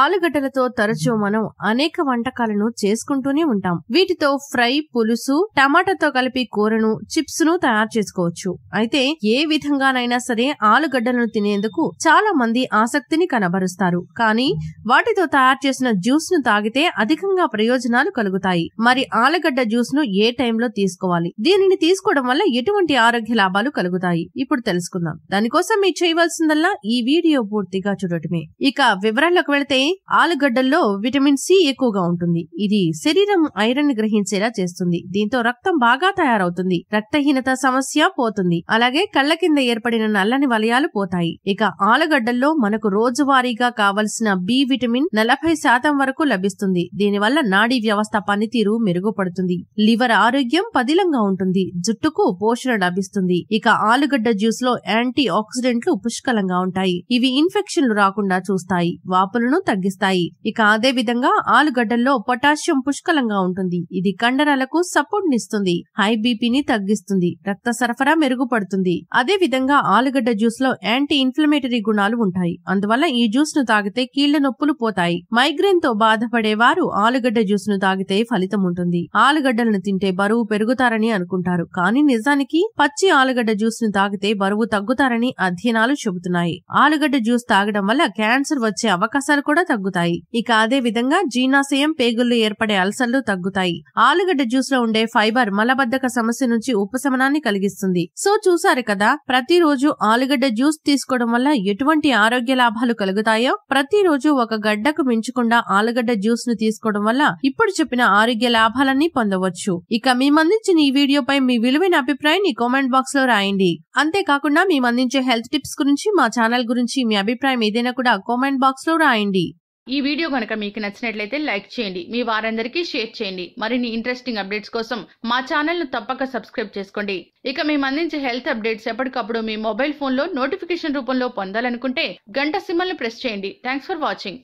ఆలుగడ్డలతో తరచూ మనం అనేక వంటకాలను చేసుకుంటూనే ఉంటాం వీటితో ఫ్రై పులుసు టమాటాతో కలిపి కూరను చిప్స్ ను తయారు చేసుకోవచ్చు అయితే ఏ విధంగానైనా సరే ఆలుగడ్డలను తినేందుకు చాలా మంది ఆసక్తిని కనబరుస్తారు కానీ వాటితో తయారు చేసిన జ్యూస్ ను తాగితే అధికంగా ప్రయోజనాలు కలుగుతాయి మరి ఆలుగడ్డ జ్యూస్ ను ఏ టైంలో తీసుకోవాలి దీనిని తీసుకోవడం వల్ల ఎటువంటి ఆరోగ్య లాభాలు కలుగుతాయి ఇప్పుడు తెలుసుకుందాం దానికోసం మీరు చేయవలసిందల్లా ఈ వీడియో పూర్తిగా చూడటమే ఇక వివరాలకు వెళితే ఆలుగడ్డల్లో విటమిన్ సి ఎక్కువగా ఉంటుంది ఇది శరీరం ఐరన్ గ్రహించేలా చేస్తుంది దీంతో రక్తం బాగా తయారవుతుంది రక్తహీనత సమస్య పోతుంది అలాగే కళ్ళ కింద ఏర్పడిన నల్లని వలయాలు పోతాయి ఇక ఆలుగడ్డల్లో మనకు రోజువారీగా కావలసిన బి విటమిన్ నలభై శాతం వరకు లభిస్తుంది దీనివల్ల నాడీ వ్యవస్థ పనితీరు మెరుగుపడుతుంది లివర్ ఆరోగ్యం పదిలంగా ఉంటుంది జుట్టుకు పోషణ లభిస్తుంది ఇక ఆలుగడ్డ జ్యూస్ లో యాంటీ ఆక్సిడెంట్లు పుష్కలంగా ఉంటాయి ఇవి ఇన్ఫెక్షన్లు రాకుండా చూస్తాయి వాపులను తగ్గిస్తాయి ఇక అదే విధంగా ఆలుగడ్డల్లో పొటాషియం పుష్కలంగా ఉంటుంది ఇది కండరాలకు సపోర్ట్ నిస్తుంది హై బీపీని తగ్గిస్తుంది రక్త సరఫరా మెరుగుపడుతుంది అదే విధంగా ఆలుగడ్డ జ్యూస్ లో యాంటీ ఇన్ఫ్లమేటరీ గుణాలు ఉంటాయి అందువల్ల ఈ జ్యూస్ ను తాగితే కీళ్ల నొప్పులు పోతాయి మైగ్రేన్ తో బాధపడేవారు ఆలుగడ్డ జ్యూస్ ను తాగితే ఫలితం ఉంటుంది ఆలుగడ్డలను తింటే బరువు పెరుగుతారని అనుకుంటారు కానీ నిజానికి పచ్చి ఆలుగడ్డ జ్యూస్ ను తాగితే బరువు తగ్గుతారని అధ్యయనాలు చెబుతున్నాయి ఆలుగడ్డ జ్యూస్ తాగడం వల్ల క్యాన్సర్ వచ్చే అవకాశాలు కూడా తగ్గుతాయి ఇక అదే విధంగా జీర్ణాశయం పేగుల్లో ఏర్పడే అల్సర్లు తగ్గుతాయి ఆలుగడ్డ జ్యూస్ లో ఉండే ఫైబర్ మలబద్ధక సమస్య నుంచి ఉపశమనాన్ని కలిగిస్తుంది సో చూసారు కదా ప్రతిరోజు ఆలుగడ్డ జ్యూస్ తీసుకోవడం వల్ల ఎటువంటి ఆరోగ్య లాభాలు కలుగుతాయో ప్రతిరోజు ఒక గడ్డకు మించకుండా ఆలుగడ్డ జ్యూస్ ను తీసుకోవడం వల్ల ఇప్పుడు చెప్పిన ఆరోగ్య లాభాలన్నీ పొందవచ్చు ఇక మీ మందించిన ఈ వీడియోపై మీ విలువైన అభిప్రాయాన్ని కామెంట్ బాక్స్ లో రాయండి అంతేకాకుండా మందించే హెల్త్ టిప్స్ గురించి మా ఛానల్ గురించి మీ అభిప్రాయం ఏదైనా కూడా కామెంట్ బాక్స్ లో రాయండి ఈ వీడియో కనుక మీకు నచ్చినట్లయితే లైక్ చేయండి మీ వారందరికీ షేర్ చేయండి మరిన్ని ఇంట్రెస్టింగ్ అప్డేట్స్ కోసం మా ఛానల్ను తప్పక సబ్స్క్రైబ్ చేసుకోండి ఇక మేము అందించే హెల్త్ అప్డేట్స్ ఎప్పటికప్పుడు మీ మొబైల్ ఫోన్లో నోటిఫికేషన్ రూపంలో పొందాలనుకుంటే గంట సిమ్మల్ని ప్రెస్ చేయండి థ్యాంక్స్ ఫర్ వాచింగ్